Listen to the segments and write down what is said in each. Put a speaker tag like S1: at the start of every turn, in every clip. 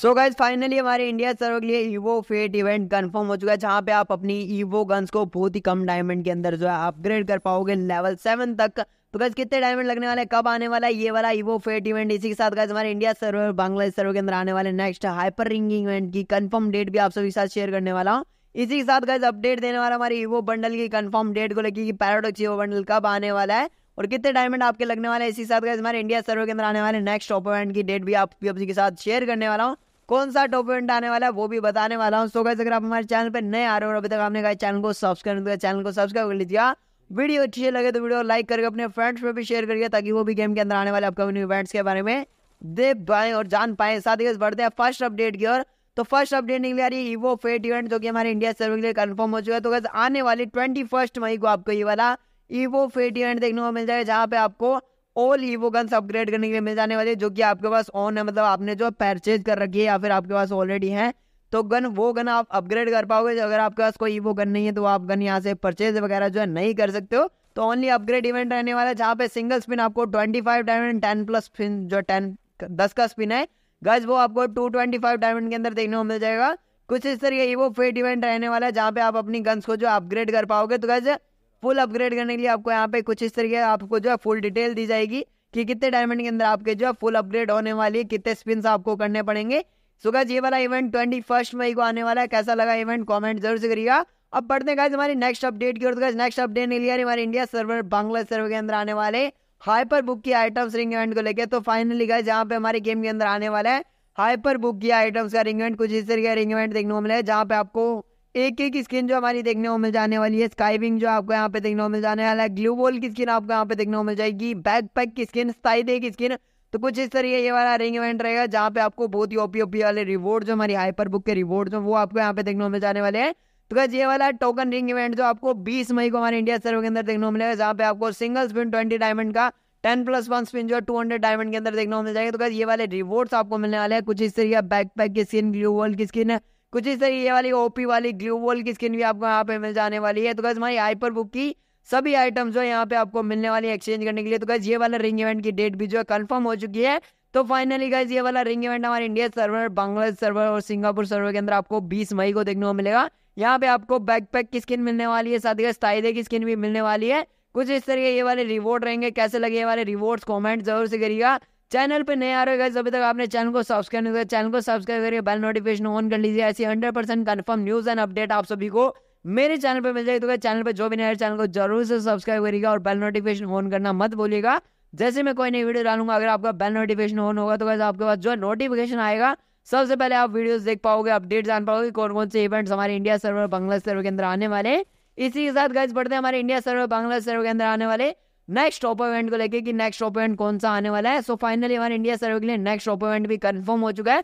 S1: सो guys finally हमारे India server के लिए ईवो फेट इवेंट कंफर्म हो चुका है जहाँ पे आप अपनी ईवो गन्स को बहुत ही कम डायमंड के अंदर जो है अपग्रेड कर पाओगे लेवल सेवन तक तो गाइज कितने डायमंड लगने वाले कब आने वाला है ये वाला ईवो फेट इवेंट इसी के साथ गाइज हमारे इंडिया सर्वर बांग्लादेश सर्वर के अंदर आने वाले नेक्स्ट हाइपर रिंग इवेंट की कन्फर्म डेट भी आप सभी के साथ शेयर करने वाला हूँ इसी के साथ गाइज अपडेट देने वाला हमारे ईवो बंडल की कन्फर्म डेट को लेकर पैराडोक्स पैराडॉक्स ईवो बंडल कब आने वाला है और कितने डायमंड आपके लगने वाले इसी साथ गए हमारे इंडिया सर्वर के अंदर आने वाले नेक्स्ट ऑप इवेंट की डेट भी आप सभी के साथ शेयर करने वाला हूँ कौन सा टॉप इवेंट आने वाला है वो भी बताने वाला हूँ सो गाइस अगर आप हमारे चैनल पर नए आ रहे हो अभी तक आपने कहा चैनल को सब्सक्राइब किया चैनल को सब्सक्राइब कर लीजिएगा वीडियो अच्छी लगे तो वीडियो लाइक करके अपने फ्रेंड्स में भी शेयर करिए ताकि वो भी गेम के अंदर आने वाले अपकमिंग इवेंट्स के बारे में देख पाए और जान पाए साथ ही बढ़ते हैं फर्स्ट अपडेट की ओर तो फर्स्ट अपडेट निकली आ रही है ईवो फेट इवेंट जो कि हमारे इंडिया सर्वे के लिए कंफर्म हो चुका है तो गैस आने वाली ट्वेंटी फर्स्ट मई को आपको ये वाला ईवो फेट इवेंट देखने को मिल जाएगा जहाँ पे आपको ऑल हीवो गन्स अपग्रेड करने के लिए मिल जाने वाले जो कि आपके पास ऑन है मतलब आपने जो परचेज कर रखी है या फिर आपके पास ऑलरेडी है तो गन वो गन आप अपग्रेड कर पाओगे अगर आपके पास कोई ईवो गन नहीं है तो आप गन यहाँ से परचेज वगैरह जो है नहीं कर सकते हो तो ओनली अपग्रेड इवेंट रहने वाला है जहाँ पे सिंगल स्पिन आपको twenty five diamond ten plus spin जो टेन दस का स्पिन है गज वो आपको टू ट्वेंटी फाइव डायमंड के अंदर देखने को मिल जाएगा कुछ इस तरीके ईवो फेट इवेंट रहने वाला है जहाँ पे आप अपनी गन्स को जो अपग्रेड कर पाओगे तो गज फुल अपग्रेड करने के लिए आपको यहाँ पे कुछ इस तरीके आपको जो है फुल डिटेल दी जाएगी कि कितने डायमंड के अंदर आपके जो है फुल अपग्रेड होने वाली है कितने स्पिन आपको करने पड़ेंगे सुगा ये वाला इवेंट ट्वेंटी फर्स्ट मई को आने वाला है कैसा लगा इवेंट कमेंट जरूर से करिएगा अब बढ़ते हैं हमारी नेक्स्ट अपडेट की ओर नेक्स्ट अपडेट नहीं लिया हमारे इंडिया सर्वर बांग्ला सर्वर के अंदर आने वाले हाइपर बुक की आइटम्स रिंग इवेंट को लेकर तो फाइनली गाइज यहाँ पे हमारे गेम के अंदर आने वाला है हाइपर बुक की आइटम्स का रिंग इवेंट कुछ इस तरीके का रिंग इवेंट देखने को मिला है जहाँ पे आपको एक एक स्किन जो हमारी देखने को मिल जाने वाली है स्काईविंग जो आपको यहाँ पे देखने को मिल जाने वाला है ग्लू बॉल की स्किन आपको यहाँ पे देखने को मिल जाएगी बैक पैक की स्किन स्टाइडे की स्किन तो कुछ इस तरह ये वाला रिंग इवेंट रहेगा जहाँ पे आपको बहुत ही ओपी ओपी वाले रिवॉर्ड जो हमारी हाइपर बुक के रिवॉर्ड जो वो आपको यहाँ पे देखने को मिल जाने वाले हैं तो क्या ये वाला टोकन रिंग इवेंट जो आपको बीस मई को हमारे इंडिया सर्वे के अंदर देखने को मिलेगा जहाँ पे आपको सिंगल स्पिन ट्वेंटी डायमंड का टेन प्लस वन स्पिन जो है हंड्रेड डायमंड के अंदर देखने को मिल जाएगा तो क्या ये वाले रिवॉर्ड्स आपको मिलने वाले हैं कुछ इस तरह बैक पैक की स्किन ग्लू वॉल की स्किन है कुछ इस तरह ये वाली ओपी वाली ग्लू वॉल की स्किन भी आपको यहाँ पे मिल जाने वाली है तो गैस हमारी हाइपर बुक की सभी आइटम्स जो है यहाँ पे आपको मिलने वाली है एक्सचेंज करने के लिए तो गैस ये वाला रिंग इवेंट की डेट भी जो है कन्फर्म हो चुकी है तो फाइनली गाइज ये वाला रिंग इवेंट हमारे इंडिया सर्वर बांग्लादेश सर्वर और सिंगापुर सर्वर के अंदर आपको बीस मई को देखने को मिलेगा यहाँ पे आपको बैकपैक की स्किन मिलने वाली है साथ ही ताइदे की स्किन भी मिलने वाली है कुछ इस तरह ये वाले रिवॉर्ड रहेंगे कैसे लगे ये वाले रिवॉर्ड्स कमेंट जरूर से करिएगा चैनल पे नए आ रहे हो अभी तक आपने चैनल को सब्सक्राइब नहीं किया चैनल को सब्सक्राइब करिए बेल नोटिफिकेशन ऑन कर लीजिए ऐसी hundred percent confirm news and update आप सभी को मेरे चैनल पे मिल जाएगी तो चैनल पे जो भी नया चैनल को जरूर से सब्सक्राइब करिएगा और बेल नोटिफिकेशन ऑन करना मत भूलिएगा जैसे मैं कोई नई वीडियो डालूंगा अगर आपका बेल नोटिफिकेशन ऑन होगा तो वैसे आपके पास जो नोटिफिकेशन आएगा सबसे पहले आप वीडियोस देख पाओगे अपडेट जान पाओगे कौन कौन से इवेंट्स हमारे इंडिया सर्वर बांग्लादेश सर्वर के अंदर आने वाले इसी के साथ गैस बढ़ते हैं हमारे इंडिया सर्वर बांग्लादेश सर्वर के अंदर आने वाले नेक्स्ट इवेंट को लेके कि नेक्स्ट इवेंट कौन सा आने वाला है सो फाइनली हमारे इंडिया सर्वे के लिए नेक्स्ट इवेंट भी कंफर्म हो चुका है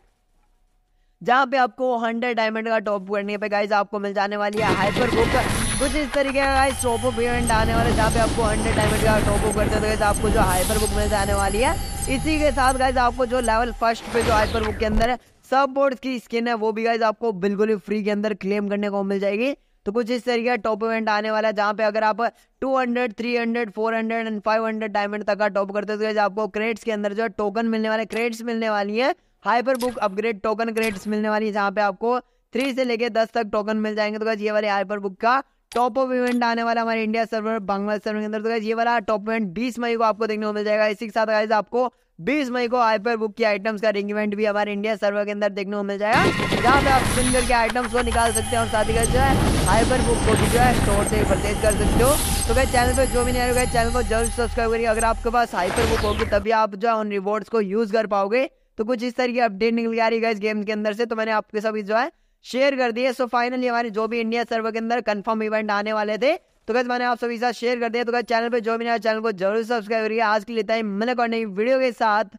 S1: जहाँ पे आपको हंड्रेड डायमंड का टॉप करने पे गाइज आपको मिल जाने वाली है हाइपर बुक कुछ इस तरीके का गाइज टॉप अप इवेंट आने वाले जहाँ पे आपको हंड्रेड डायमंड का टॉप करते तो आपको जो हाइपर बुक मिल जाने वाली है इसी के साथ गाइज आपको जो लेवल फर्स्ट पे जो हाइपर बुक के अंदर है सब बोर्ड की स्किन है वो भी गाइज आपको बिल्कुल ही फ्री के अंदर क्लेम करने को मिल जाएगी तो कुछ इस तरीके का टॉप इवेंट आने वाला है जहां पे अगर आप 200, 300, 400 एंड 500 डायमंड तक का टॉप करते हो तो आपको क्रेड्स के अंदर जो है टोकन मिलने वाले क्रेड्स मिलने वाली है hyper book upgrade token creds मिलने वाली है जहां पे आपको थ्री से लेके दस तक टोकन मिल जाएंगे तो ये वाले हाइपर बुक का टॉप ऑफ इवेंट आने वाला हमारे इंडिया सर्वर बांग्लादेश सर्वर के अंदर तो ये वाला टॉप इवेंट 20 मई को आपको देखने को मिल जाएगा इसी के साथ आपको बीस मई को हाइपर बुक की आइटम्स का रिंग इवेंट भी हमारे इंडिया सर्वर के अंदर देखने को मिल जाएगा जहाँ पे आप स्पिन करके आइटम्स को निकाल सकते हैं और साथ ही जो है हाइपर बुक को भी जो है स्टोर से परचेज कर सकते हो तो क्या चैनल पे जो भी नहीं आएगा चैनल को जरूर सब्सक्राइब करिए अगर आपके पास हाइपर बुक होगी तभी आप जो है उन रिवॉर्ड्स को यूज कर पाओगे तो कुछ इस तरह की अपडेट निकल आ रही है इस गेम के अंदर से तो मैंने आपके सभी जो है शेयर कर दिए सो फाइनली हमारे जो भी इंडिया सर्वर के अंदर कन्फर्म इवेंट आने वाले थे तो गैस मैंने आप सभी साथ शेयर कर दिया तो गैस चैनल पर जो भी नया चैनल को जरूर सब्सक्राइब करिए आज के लिए टाइम मैंने करने वीडियो के साथ